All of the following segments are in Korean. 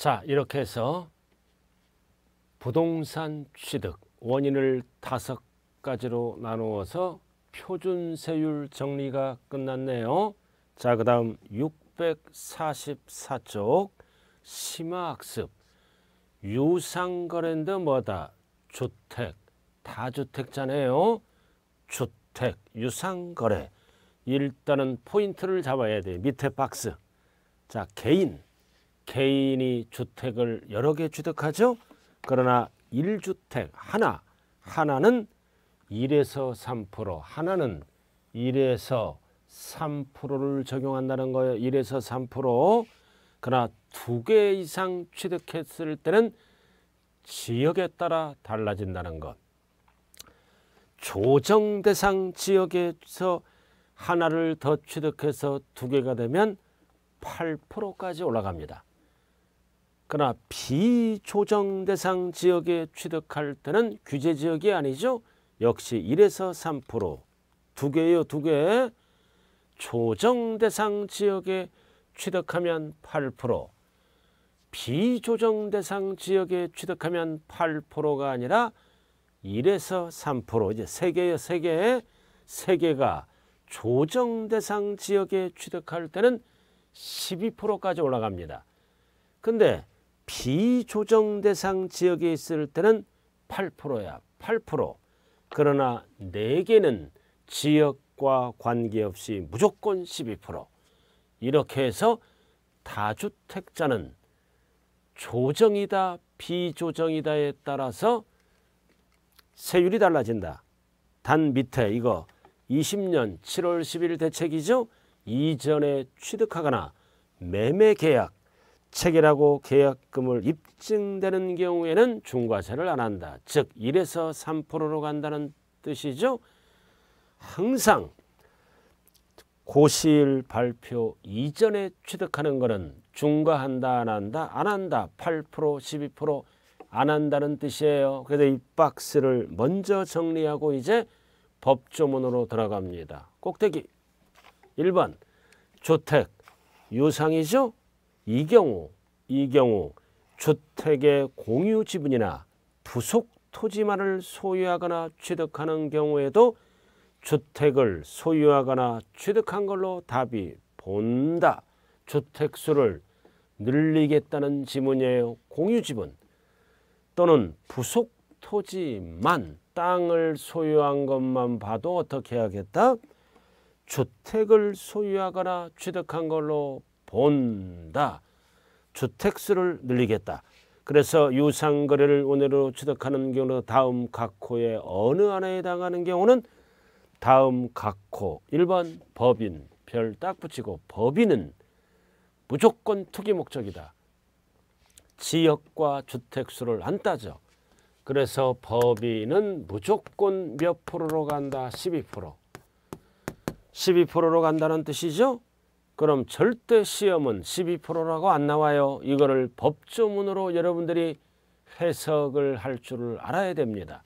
자, 이렇게 해서 부동산 취득 원인을 다섯 가지로 나누어서 표준세율 정리가 끝났네요. 자, 그 다음 644쪽 심화학습 유상거래인데 뭐다? 주택, 다주택자네요. 주택, 유상거래. 일단은 포인트를 잡아야 돼. 밑에 박스. 자, 개인. 개인이 주택을 여러 개 취득하죠. 그러나 1주택 하나, 하나는 1에서 3%, 하나는 1에서 3%를 적용한다는 거예요. 1에서 3%. 그러나 두 개 이상 취득했을 때는 지역에 따라 달라진다는 것. 조정 대상 지역에서 하나를 더 취득해서 두 개가 되면 8%까지 올라갑니다. 그러나 비조정 대상 지역에 취득할 때는 규제 지역이 아니죠. 역시 1에서 3%두 개요두 개. 조정 대상 지역에 취득하면 8%, 비조정 대상 지역에 취득하면 8%가 아니라 1에서 3% 이제 세 개요. 세 개. 세 개가 조정 대상 지역에 취득할 때는 12%까지 올라갑니다. 근데 비조정 대상 지역에 있을 때는 8%야 8% 그러나 4개는 지역과 관계없이 무조건 12% 이렇게 해서 다주택자는 조정이다 비조정이다에 따라서 세율이 달라진다. 단 밑에 이거 20년 7월 10일 대책이죠. 이전에 취득하거나 매매계약 체결하고 계약금을 입증되는 경우에는 중과세를 안 한다. 즉 1에서 3%로 간다는 뜻이죠. 항상 고시일 발표 이전에 취득하는 것은 중과한다 안 한다 안 한다 8% 12%안 한다는 뜻이에요. 그래서 이 박스를 먼저 정리하고 이제 법조문으로 들어갑니다. 꼭대기 1번 주택 유상이죠. 이경우, 이경우 주택의 공유 지분이나 부속 토지만을 소유하거나 취득하는 경우에도 주택을 소유하거나 취득한 걸로 답이 본다. 주택수를 늘리겠다는 지문이에요. 공유지분 또는 부속 토지만 땅을 소유한 것만 봐도 어떻게 하겠다? 주택을 소유하거나 취득한 걸로 본다. 주택수를 늘리겠다. 그래서 유상거래를 원해로 취득하는 경우 다음 각호의 어느 하나에 해당하는 경우는 다음 각호 1번 법인 별 딱 붙이고 법인은 무조건 투기 목적이다. 지역과 주택수를 안 따져. 그래서 법인은 무조건 몇 프로로 간다? 12%. 12%로 간다는 뜻이죠? 그럼 절대 시험은 12%라고 안 나와요. 이거를 법조문으로 여러분들이 해석을 할 줄을 알아야 됩니다.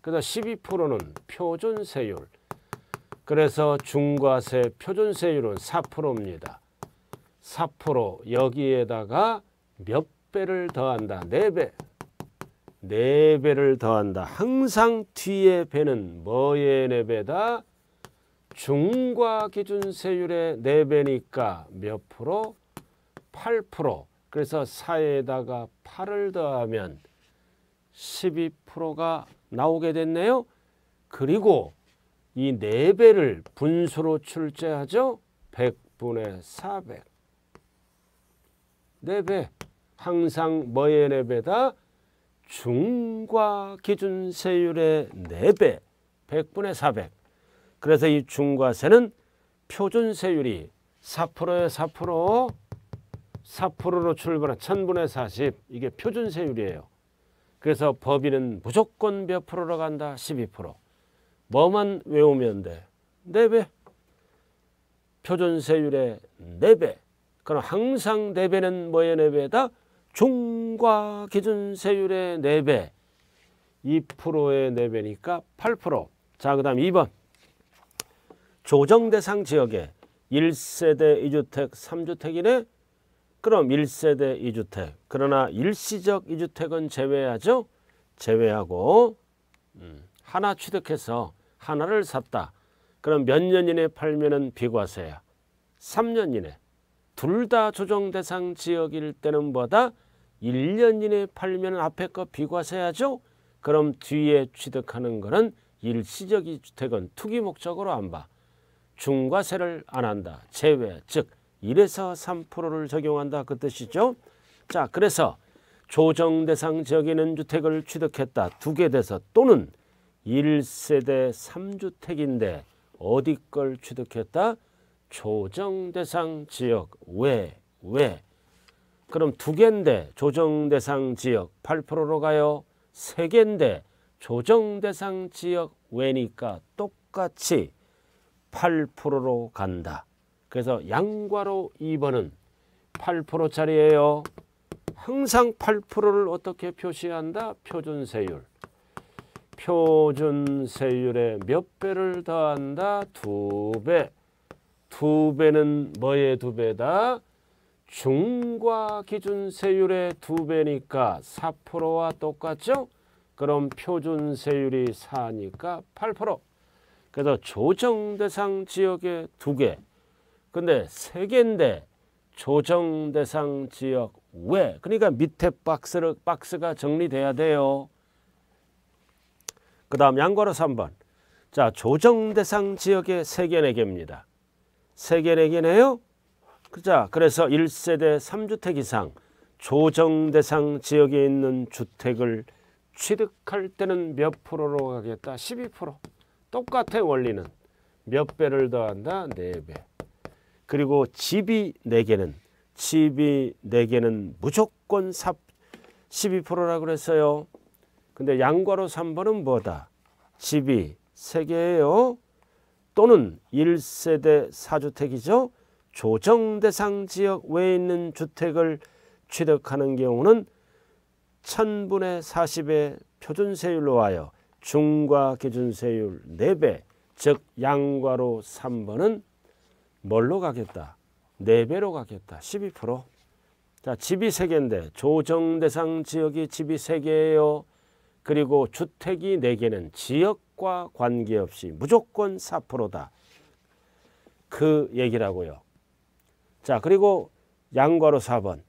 그래서 12%는 표준세율. 그래서 중과세 표준세율은 4%입니다. 4% 여기에다가 몇 배를 더한다. 4배. 4배를 더한다. 항상 뒤에 배는 뭐의 4배다? 중과 기준 세율의 4배니까 몇 프로? 8% 그래서 4에다가 8을 더하면 12%가 나오게 됐네요. 그리고 이 4배를 분수로 출제하죠. 100분의 400. 4배. 항상 뭐의 4배다? 중과 기준 세율의 4배. 100분의 400. 그래서 이 중과세는 표준세율이 4%에 4% 4%로 출발한 1000분의 40 이게 표준세율이에요. 그래서 법인은 무조건 몇 프로로 간다? 12% 뭐만 외우면 돼? 4배 표준세율의 4배 그럼 항상 4배는 뭐의 4배다? 중과 기준세율의 4배 2%의 4배니까 8%자 그 다음 2번 조정 대상 지역에 1세대 2주택, 3주택이네? 그럼 1세대 2주택. 그러나 일시적 2주택은 제외하죠? 제외하고 음, 하나 취득해서 하나를 샀다. 그럼 몇 년 이내 팔면은 비과세야. 3년 이내. 둘 다 조정 대상 지역일 때는 뭐다? 1년 이내 팔면 앞에 거 비과세야죠? 그럼 뒤에 취득하는 거는 일시적 2주택은 투기 목적으로 안 봐. 중과세를 안 한다. 제외 즉 1에서 3%를 적용한다 그 뜻이죠. 자 그래서 조정 대상 지역에 있는 주택을 취득했다. 두개 돼서 또는 1세대 3주택인데 어디 걸 취득했다? 조정 대상 지역 왜? 왜? 그럼 두 개인데 조정 대상 지역 8%로 가요. 세 개인데 조정 대상 지역 왜니까 똑같이 8%로 간다. 그래서 양과로 2번은 8%짜리예요. 항상 8%를 어떻게 표시한다? 표준세율. 표준세율에몇 배를 더한다? 두 배. 두 배는 뭐의 두 배다? 중과 기준세율의 두 배니까 4%와 똑같죠? 그럼 표준세율이 4니까 8%. 그래서 조정 대상 지역에 두 개. 근데 세 개인데 조정 대상 지역 왜? 그러니까 밑에 박스를 박스가 정리돼야 돼요. 그다음 양괄호 3번. 자, 조정 대상 지역의 세개 내개입니다. 네 세개 내개네요. 네 자, 그래서 1세대 3주택 이상 조정 대상 지역에 있는 주택을 취득할 때는 몇 프로로 가겠다? 12%. 똑같아 원리는. 몇 배를 더한다? 네배 그리고 집이 네개는 집이 네개는 무조건 4, 12%라 그랬어요. 근데 양과로 3번은 뭐다? 집이 세개예요 또는 1세대 4주택이죠. 조정 대상 지역 외에 있는 주택을 취득하는 경우는 1000분의 40의 표준세율로 하여 중과 기준세율 4배 즉 양과로 3번은 뭘로 가겠다? 4배로 가겠다. 12% 자, 집이 3개인데 조정 대상 지역이 집이 3개예요. 그리고 주택이 4개는 지역과 관계없이 무조건 4%다. 그 얘기라고요. 자, 그리고 양과로 4번.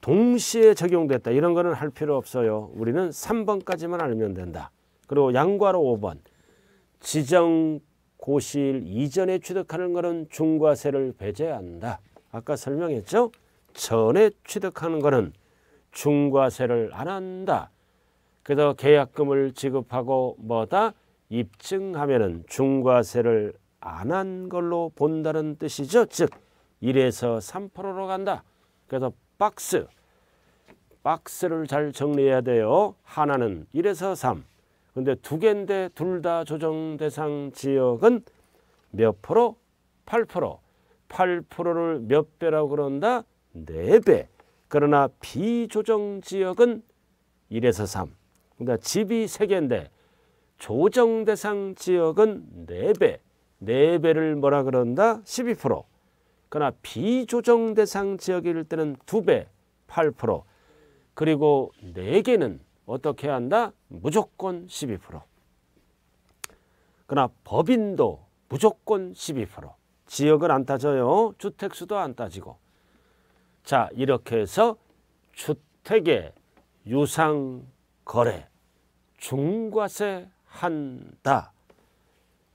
동시에 적용됐다. 이런 거는 할 필요 없어요. 우리는 3번까지만 알면 된다. 그리고 양과로 5번 지정 고시일 이전에 취득하는 것은 중과세를 배제한다. 아까 설명했죠? 전에 취득하는 것은 중과세를 안 한다. 그래서 계약금을 지급하고 뭐다 입증하면은 중과세를 안 한 걸로 본다는 뜻이죠. 즉 1에서 3%로 간다. 그래서 박스 박스를 잘 정리해야 돼요. 하나는 1에서 3, 근데 두 개인데 둘 다 조정 대상 지역은 몇 프로? 8%. 8%를 몇 배라고 그런다? 4배. 그러나 비조정 지역은 1에서 3. 그러니까 집이 3개인데 조정 대상 지역은 4배. 4배를 뭐라 그런다? 12%. 그러나 비조정 대상 지역일 때는 2배, 8%. 그리고 4개는 어떻게 한다? 무조건 12%. 그러나 법인도 무조건 12%. 지역을 안 따져요. 주택수도 안 따지고. 자 이렇게 해서 주택의 유상거래 중과세 한다.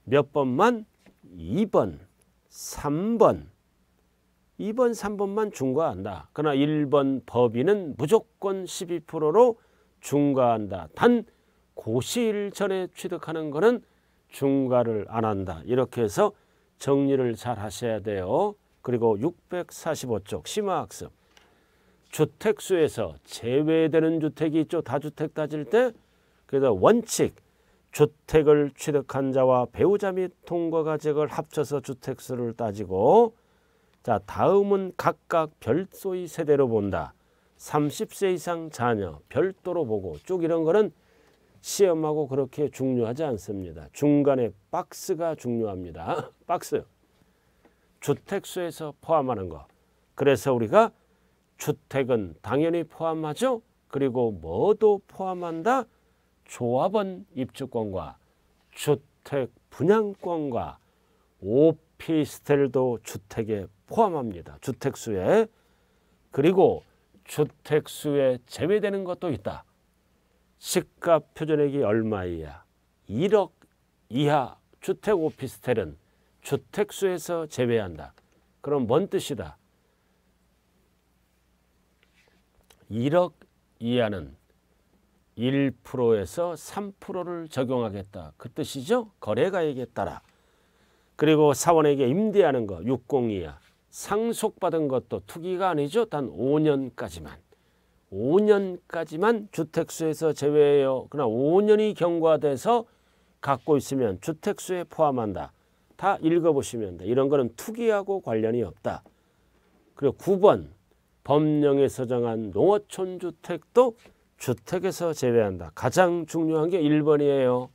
몇 번만? 2번, 3번. 2번, 3번만 중과한다. 그러나 1번 법인은 무조건 12%로 중과한다. 단 고시일 전에 취득하는 것은 중과를 안 한다. 이렇게 해서 정리를 잘 하셔야 돼요. 그리고 645쪽 심화학습. 주택수에서 제외되는 주택이 있죠. 다주택 따질 때. 그래서 원칙. 주택을 취득한 자와 배우자 및 통과가액을 합쳐서 주택수를 따지고 자 다음은 각각 별소의 세대로 본다. 30세 이상 자녀 별도로 보고 쭉 이런 거는 시험하고 그렇게 중요하지 않습니다. 중간에 박스가 중요합니다. 박스. 주택수에서 포함하는 거. 그래서 우리가 주택은 당연히 포함하죠. 그리고 뭐도 포함한다? 조합원 입주권과 주택 분양권과 오피스텔도 주택에 포함합니다. 주택수에. 그리고 주택수에 제외되는 것도 있다. 시가 표준액이 얼마 이하, 1억 이하 주택 오피스텔은 주택수에서 제외한다. 그럼 뭔 뜻이다? 1억 이하는 1%에서 3%를 적용하겠다. 그 뜻이죠. 거래가액에 따라. 그리고 사원에게 임대하는 거60 이하. 상속받은 것도 투기가 아니죠. 단 5년까지만. 5년까지만 주택수에서 제외해요. 그러나 5년이 경과돼서 갖고 있으면 주택수에 포함한다. 다 읽어보시면 돼. 이런 거는 투기하고 관련이 없다. 그리고 9번 법령에 서정한 농어촌 주택도 주택에서 제외한다. 가장 중요한 게 1번이에요.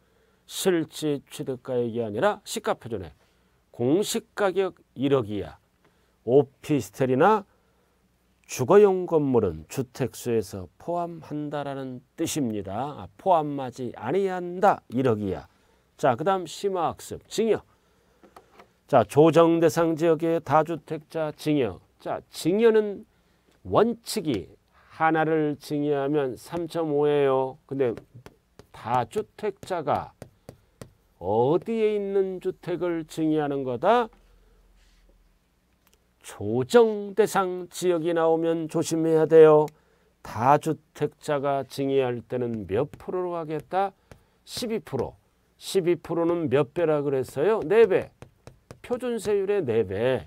실질 취득가액이 아니라 시가표준액. 공시가격 1억 이하 오피스텔이나 주거용 건물은 주택수에서 포함한다라는 뜻입니다. 아, 포함하지 아니한다. 1억이야. 자, 그 다음 심화학습, 징역. 자, 조정 대상 지역의 다주택자 징역. 자, 징역은 원칙이 하나를 징역하면 3.5예요. 근데 다주택자가 어디에 있는 주택을 증여하는 거다? 조정 대상 지역이 나오면 조심해야 돼요. 다주택자가 증여할 때는 몇 프로로 하겠다? 12%. 12%는 몇 배라 그랬어요? 4배. 표준세율의 4배.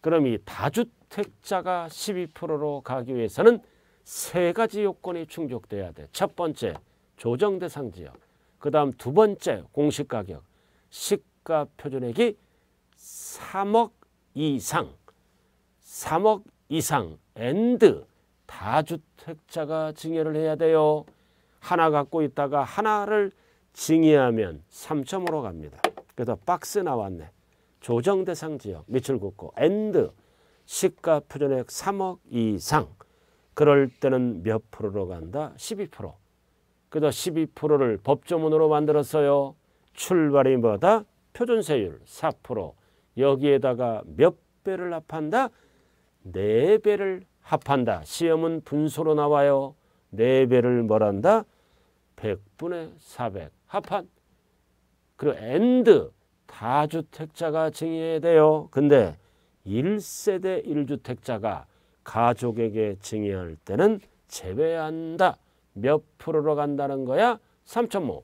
그럼 이 다주택자가 12%로 가기 위해서는 세 가지 요건이 충족돼야 돼. 첫 번째, 조정 대상 지역. 그 다음 두 번째, 공시가격. 시가표준액이 3억 이상. 3억 이상 엔드 다주택자가 증여를 해야 돼요. 하나 갖고 있다가 하나를 증여하면 3으로 갑니다. 그래서 박스 나왔네. 조정 대상 지역 밑줄 긋고 엔드 시가 표준액 3억 이상 그럴 때는 몇 프로로 간다? 12%. 그래서 12%를 법조문으로 만들었어요. 출발이 뭐다? 표준세율 4%. 여기에다가 몇 배를 납한다? 네 배를 합한다. 시험은 분수로 나와요. 네 배를 뭐란다? 100분의 400 합한. 그리고 엔드 다주택자가 증여해야 돼요. 근데 1세대 1주택자가 가족에게 증여할 때는 제외한다. 몇 프로로 간다는 거야? 3.5.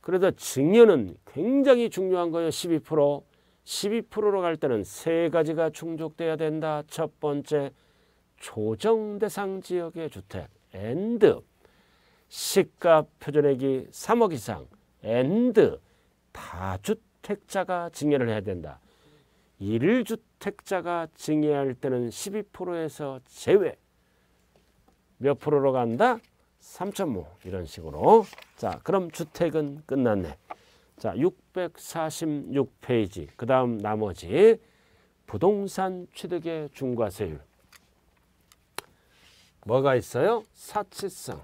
그래서 증여는 굉장히 중요한 거예요. 12%. 12%로 갈 때는 세 가지가 충족돼야 된다. 첫 번째 조정 대상 지역의 주택 앤드 시가 표준액이 3억 이상 앤드 다주택자가 증여를 해야 된다. 일주택자가 증여할 때는 12%에서 제외. 몇 프로로 간다? 3.5 이런 식으로. 자, 그럼 주택은 끝났네. 자, 646페이지. 그 다음 나머지 부동산 취득의 중과세율. 뭐가 있어요? 사치성.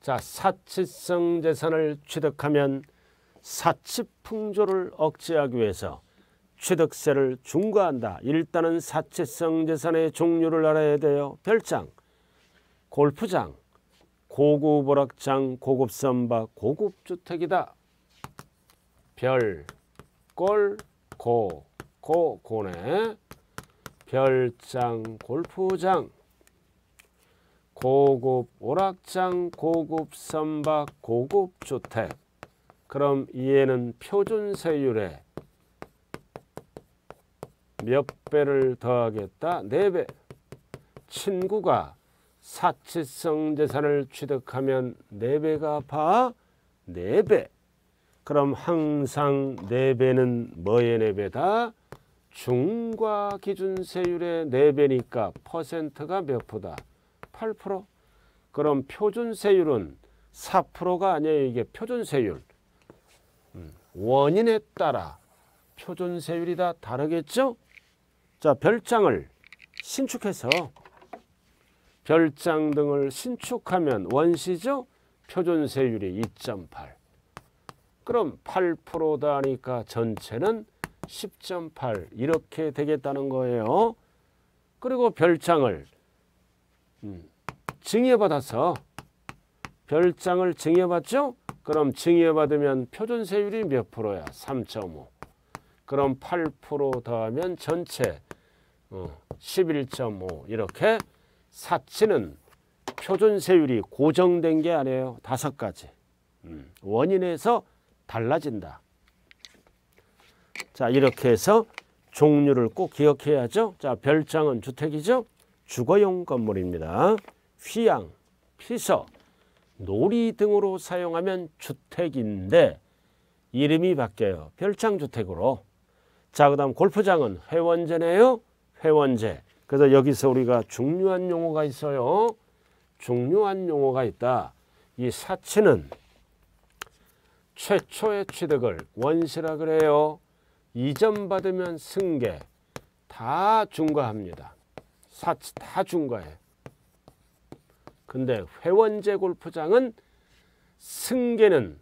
자, 사치성 재산을 취득하면 사치풍조를 억제하기 위해서 취득세를 중과한다. 일단은 사치성 재산의 종류를 알아야 돼요. 별장, 골프장, 고급 오락장, 고급 선박, 고급 주택이다. 별, 골, 고, 고, 고네. 별장, 골프장. 고급 오락장, 고급 선박, 고급 주택. 그럼 이에는 표준 세율에 몇 배를 더하겠다? 4배. 친구가 사치성 재산을 취득하면 네 배가 봐? 네 배. 그럼 항상 네 배는 뭐의 네 배다? 중과 기준 세율의 네 배니까 퍼센트가 몇 프다? 8%. 그럼 표준 세율은 4%가 아니에요. 이게 표준 세율. 음, 원인에 따라 표준 세율이 다 다르겠죠? 자, 별장을 신축해서 별장 등을 신축하면 원시죠? 표준세율이 2.8. 그럼 8%다니까 하 전체는 10.8 이렇게 되겠다는 거예요. 그리고 별장을 음, 증여받아서 별장을 증여받죠? 그럼 증여받으면 표준세율이 몇 프로야? 3.5. 그럼 8% 더하면 전체 11.5 어, 이렇게 사치는 표준세율이 고정된 게 아니에요. 다섯 가지. 음, 원인에서 달라진다. 자 이렇게 해서 종류를 꼭 기억해야죠. 자 별장은 주택이죠. 주거용 건물입니다. 휘양, 피서, 놀이 등으로 사용하면 주택인데 이름이 바뀌어요. 별장주택으로. 자, 그 다음 골프장은 회원제네요. 회원제. 그래서 여기서 우리가 중요한 용어가 있어요. 중요한 용어가 있다. 이 사치는 최초의 취득을 원시라 그래요. 이전받으면 승계 다 중과합니다. 사치 다 중과해. 근데 회원제 골프장은 승계는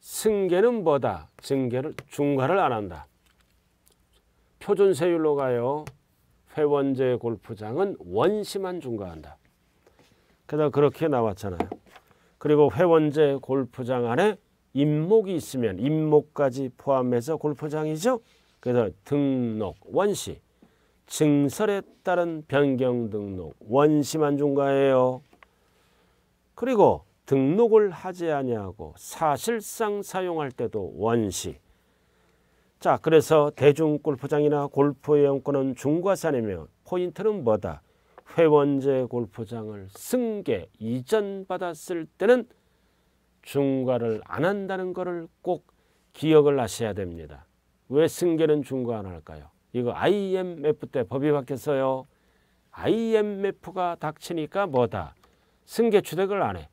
승계는 뭐다? 증계를 중과를 안 한다. 표준세율로 가요. 회원제 골프장은 원시만 중과한다. 게다가 그렇게 나왔잖아요. 그리고 회원제 골프장 안에 임목이 있으면 임목까지 포함해서 골프장이죠. 그래서 등록 원시 증설에 따른 변경 등록 원시만 중과해요. 그리고 등록을 하지 아니하고 사실상 사용할 때도 원시 자, 그래서 대중 골프장이나 골프의 영권은 중과산이며 포인트는 뭐다? 회원제 골프장을 승계 이전 받았을 때는 중과를 안 한다는 것을 꼭 기억을 하셔야 됩니다. 왜 승계는 중과 안 할까요? 이거 IMF 때 법이 바뀌었어요. IMF가 닥치니까 뭐다? 승계 취득을 안 해.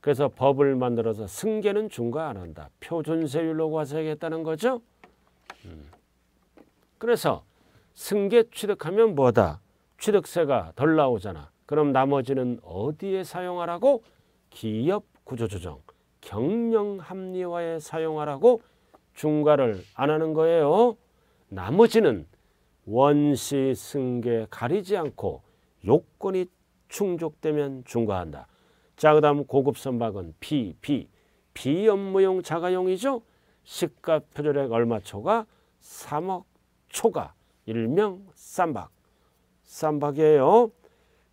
그래서 법을 만들어서 승계는 중과 안 한다. 표준세율로 과세하겠다는 거죠. 그래서 승계 취득하면 뭐다? 취득세가 덜 나오잖아. 그럼 나머지는 어디에 사용하라고? 기업 구조조정, 경영 합리화에 사용하라고 중과를 안 하는 거예요. 나머지는 원시 승계 가리지 않고 요건이 충족되면 중과한다. 자, 그 다음 고급 선박은 B, B, 비업무용 자가용이죠. 시가 표절액 얼마 초가 3억 초가 일명 쌈박 쌈박이에요.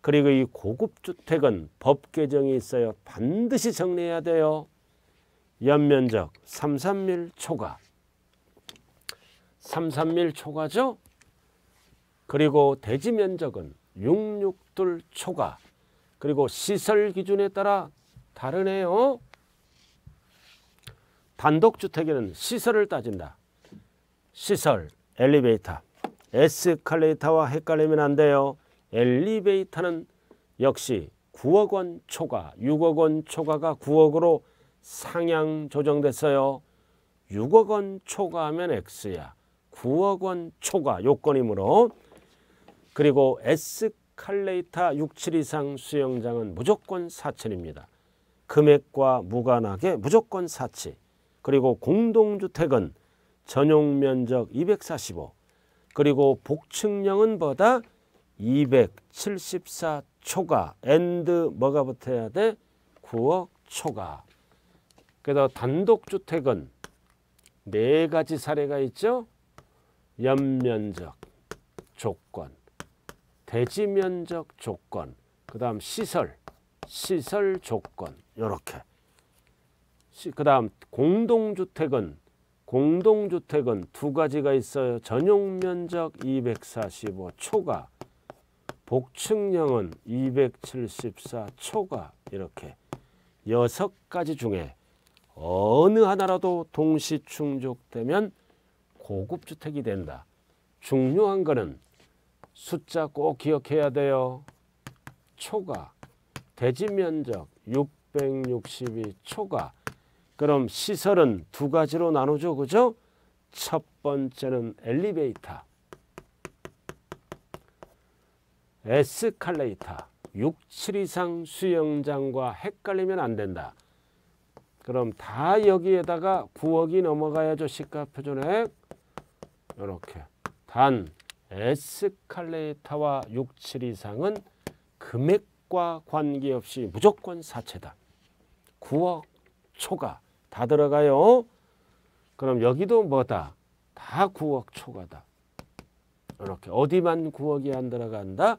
그리고 이 고급주택은 법 개정이 있어요. 반드시 정리해야 돼요. 연면적 331 초과 331 초과죠. 그리고 대지 면적은 662 초과 그리고 시설 기준에 따라 다르네요. 단독주택에는 시설을 따진다. 시설, 엘리베이터, 에스컬레이터와 헷갈리면 안 돼요. 엘리베이터는 역시 9억 원 초과, 6억 원 초과가 9억으로 상향 조정됐어요. 6억 원 초과하면 X야. 9억 원 초과 요건이므로 그리고 에스컬레이터 6, 7 이상 수영장은 무조건 사천입니다. 금액과 무관하게 무조건 사치. 그리고 공동주택은 전용 면적 245 그리고 복층형은 보다 274 초과 엔드 뭐가 붙어야 돼? 9억 초과 그래서 단독주택은 네 가지 사례가 있죠. 연면적 조건, 대지면적 조건, 그 다음 시설, 시설 조건 이렇게 그다음 공동주택은 공동주택은 두 가지가 있어요. 전용면적 245 초과 복층형은 274 초과 이렇게 여섯 가지 중에 어느 하나라도 동시 충족되면 고급주택이 된다. 중요한 거는 숫자 꼭 기억해야 돼요. 초과, 대지면적 662 초과, 그럼 시설은 두 가지로 나누죠. 그죠? 첫 번째는 엘리베이터, 에스컬레이터, 6, 7 이상 수영장과 헷갈리면 안 된다. 그럼 다 여기에다가 9억이 넘어가야죠. 시가표준액. 이렇게. 단 에스컬레이터와 6, 7 이상은 금액과 관계없이 무조건 사채다. 9억 초과. 다 들어가요. 그럼 여기도 뭐다? 다 9억 초과다. 이렇게 어디만 9억이 안 들어간다?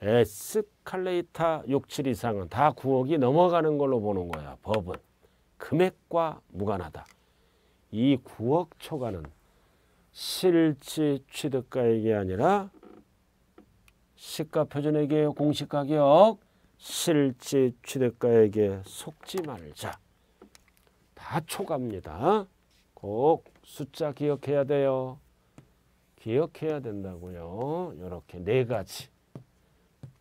에스칼레이터 6, 7 이상은 다 9억이 넘어가는 걸로 보는 거야. 법은. 금액과 무관하다. 이 9억 초과는 실지 취득가액이 아니라 시가표준액의 공시가격 실지 취득가액에 속지 말자. 다 초과입니다. 꼭 숫자 기억해야 돼요. 기억해야 된다고요. 이렇게 네 가지.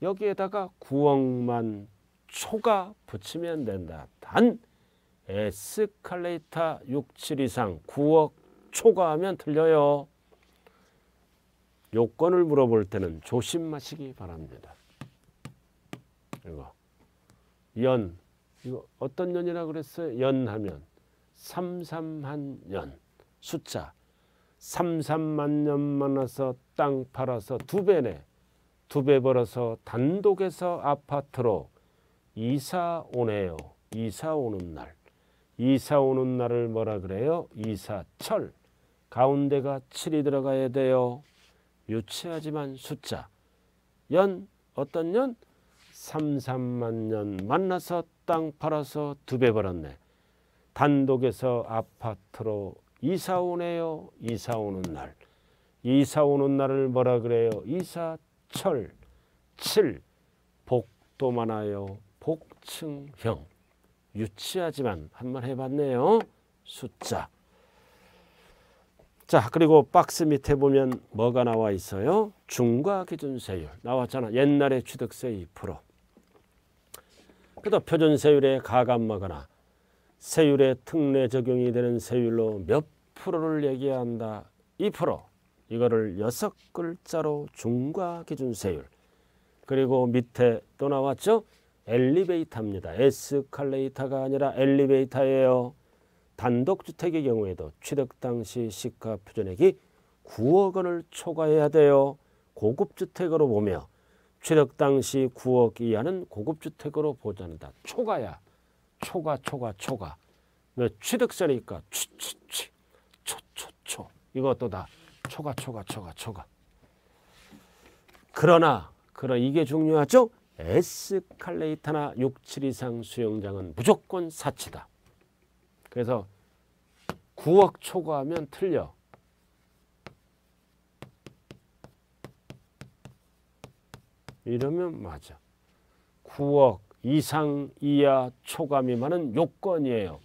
여기에다가 9억만 초가 붙이면 된다. 단 에스컬레이터 67 이상 9억 초과하면 틀려요. 요건을 물어볼 때는 조심하시기 바랍니다. 이거 연 이거 어떤 연이라 그랬어요? 연하면 삼삼한 년 숫자 삼삼만년 만나서 땅 팔아서 두 배네 두 배 벌어서 단독에서 아파트로 이사 오네요. 이사 오는 날. 이사 오는 날을 뭐라 그래요? 이사철. 가운데가 7이 들어가야 돼요. 유치하지만 숫자. 연 어떤 년? 3, 3만 년 만나서 땅 팔아서 두 배 벌었네. 단독에서 아파트로 이사 오네요. 이사 오는 날. 이사 오는 날을 뭐라 그래요? 이사철. 칠. 복도 많아요. 복층형. 유치하지만 한 번 해봤네요. 숫자. 자 그리고 박스 밑에 보면 뭐가 나와 있어요? 중과기준세율 나왔잖아. 옛날에 취득세 2%. 그다 표준세율에 가감하거나 세율의 특례 적용이 되는 세율로 몇 프로를 얘기한다. 2% 이거를 여섯 글자로 중과 기준 세율 그리고 밑에 또 나왔죠. 엘리베이터입니다. 에스컬레이터가 아니라 엘리베이터예요. 단독주택의 경우에도 취득 당시 시가 표준액이 9억 원을 초과해야 돼요. 고급주택으로 보며 취득 당시 9억 이하는 고급주택으로 보전한다. 초과야. 초가 초가 초가 네, 취득세니까 취취취 초초초 이것도 다 초가 초가 초가 초가 그러나 그러 이게 중요하죠 에스칼레이터나 6, 7 이상 수영장은 무조건 사치다 그래서 9억 초과하면 틀려 이러면 맞아 9억 이상 이하 초과미많은 요건이에요.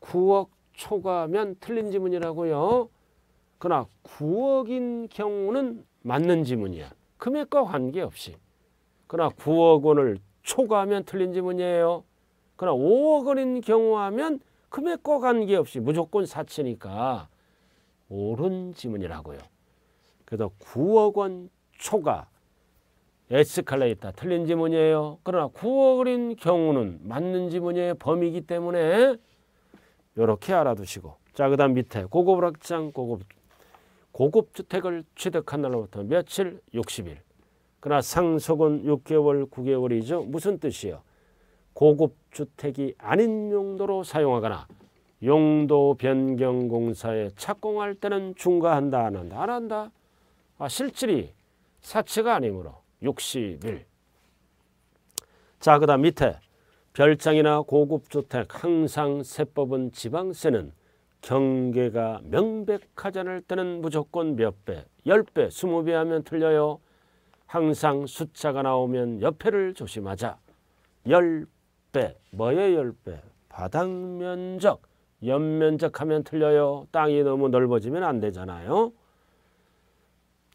9억 초과면 틀린 지문이라고요. 그러나 9억인 경우는 맞는 지문이야. 금액과 관계없이. 그러나 9억 원을 초과하면 틀린 지문이에요. 그러나 5억 원인 경우 하면 금액과 관계없이 무조건 사치니까 옳은 지문이라고요. 그래서 9억 원 초과 에스컬레이터 틀린 지문이에요. 그러나 구어그린 경우는 맞는 지문의 범위이기 때문에 이렇게 알아두시고 자그 다음 밑에 고급 학장 고급 고급 주택을 취득한 날로부터 며칠 60일 그러나 상속은 6개월 9개월이죠. 무슨 뜻이에요? 고급 주택이 아닌 용도로 사용하거나 용도 변경 공사에 착공할 때는 중과한다 안 한다 안 한다 아, 실질이 사치가 아니므로 61. 자, 그 다음 밑에 별장이나 고급주택 항상 세법은 지방세는 경계가 명백하지 않을 때는 무조건 몇 배, 10배, 20배 하면 틀려요. 항상 숫자가 나오면 옆에를 조심하자. 10배, 뭐의 10배? 바닥면적, 연면적 하면 틀려요. 땅이 너무 넓어지면 안 되잖아요.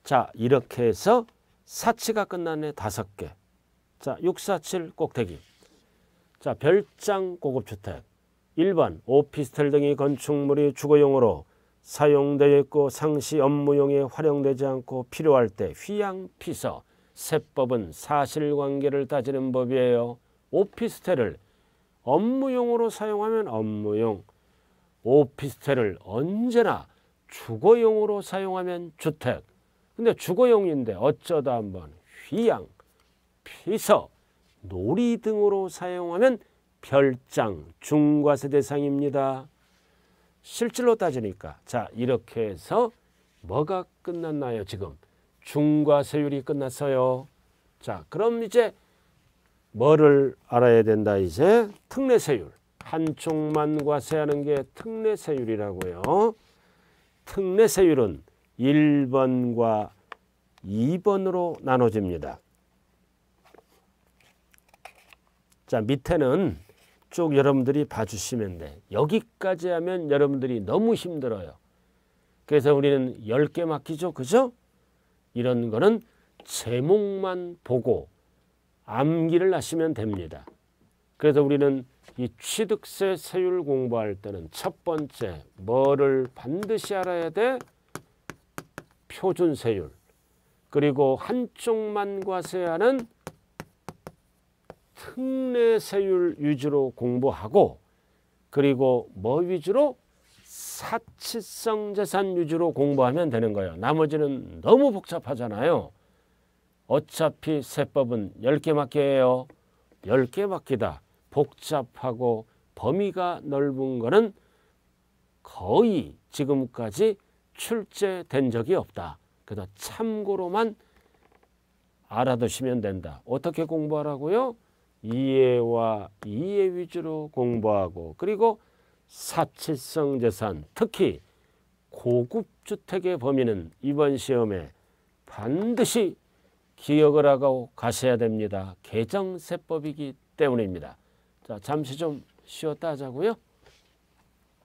자, 이렇게 해서 사치가 끝난네 다섯 개. 자, 647 꼭대기. 자, 별장 고급주택. 1번 오피스텔 등의 건축물이 주거용으로 사용되어 있고 상시 업무용에 활용되지 않고 필요할 때 휘양피서 세법은 사실관계를 따지는 법이에요. 오피스텔을 업무용으로 사용하면 업무용 오피스텔을 언제나 주거용으로 사용하면 주택 근데 주거용인데 어쩌다 한번 휘양, 피서, 놀이 등으로 사용하면 별장, 중과세 대상입니다. 실질로 따지니까 자 이렇게 해서 뭐가 끝났나요 지금? 중과세율이 끝났어요. 자 그럼 이제 뭐를 알아야 된다 이제? 특례세율. 한쪽만 과세하는 게 특례세율이라고요. 특례세율은 1번과 2번으로 나눠집니다. 자 밑에는 쭉 여러분들이 봐주시면 돼. 여기까지 하면 여러분들이 너무 힘들어요. 그래서 우리는 10개 맡기죠. 그죠? 이런 거는 제목만 보고 암기를 하시면 됩니다. 그래서 우리는 이 취득세 세율 공부할 때는 첫 번째 뭐를 반드시 알아야 돼? 표준 세율 그리고 한쪽만 과세하는 특례 세율 위주로 공부하고 그리고 뭐 위주로 사치성 재산 위주로 공부하면 되는 거예요. 나머지는 너무 복잡하잖아요. 어차피 세법은 10개밖에 해요. 10개밖이다. 복잡하고 범위가 넓은 거는 거의 지금까지 출제된 적이 없다. 그래서 참고로만 알아두시면 된다. 어떻게 공부하라고요? 이해와 이해 위주로 공부하고 그리고 사치성 재산 특히 고급 주택의 범위는 이번 시험에 반드시 기억을 하고 가셔야 됩니다. 개정세법이기 때문입니다. 자, 잠시 좀 쉬었다 하자고요.